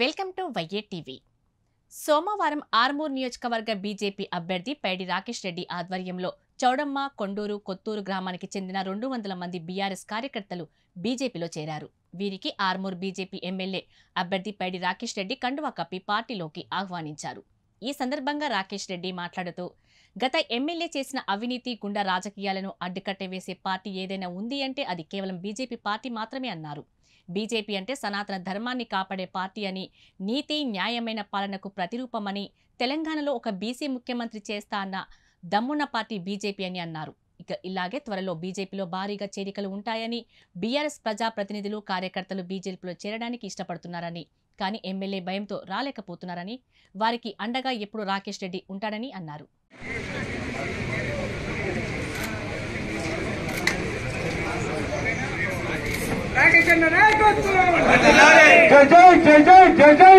welcome to వైఏ TV సోమవారం ఆర్మూర్ నియోజకవర్గ BJP అభ్యర్థి పైడి రాకేష్ రెడ్డి ఆధ్వర్యంలో చౌడమ్మ కొండూరు కొత్తూరు గ్రామానికి చెందిన రెండు వందల మంది బీఆర్ఎస్ కార్యకర్తలు బీజేపీలో చేరారు వీరికి ఆర్మూర్ బీజేపీ ఎమ్మెల్యే అభ్యర్థి పైడి రాకేష్ రెడ్డి కండువా కప్పి పార్టీలోకి ఆహ్వానించారు ఈ సందర్భంగా రాకేష్ రెడ్డి మాట్లాడుతూ గత ఎమ్మెల్యే చేసిన అవినీతి గుండా రాజకీయాలను వేసే పార్టీ ఏదైనా ఉంది అంటే అది కేవలం బీజేపీ పార్టీ మాత్రమే అన్నారు బీజేపీ అంటే సనాతన ధర్మాన్ని కాపాడే పార్టీ అని నీతి న్యాయమైన పాలనకు ప్రతిరూపమని తెలంగాణలో ఒక బీసీ ముఖ్యమంత్రి చేస్తా అన్న దమ్మున్న పార్టీ బీజేపీ అని అన్నారు ఇక ఇలాగే త్వరలో బీజేపీలో భారీగా చేరికలు ఉంటాయని బీఆర్ఎస్ ప్రజాప్రతినిధులు కార్యకర్తలు బీజేపీలో చేరడానికి ఇష్టపడుతున్నారని కానీ ఎమ్మెల్యే భయంతో రాలేకపోతున్నారని వారికి అండగా ఎప్పుడు రాకేష్ రెడ్డి ఉంటాడని అన్నారు జై జై జై జై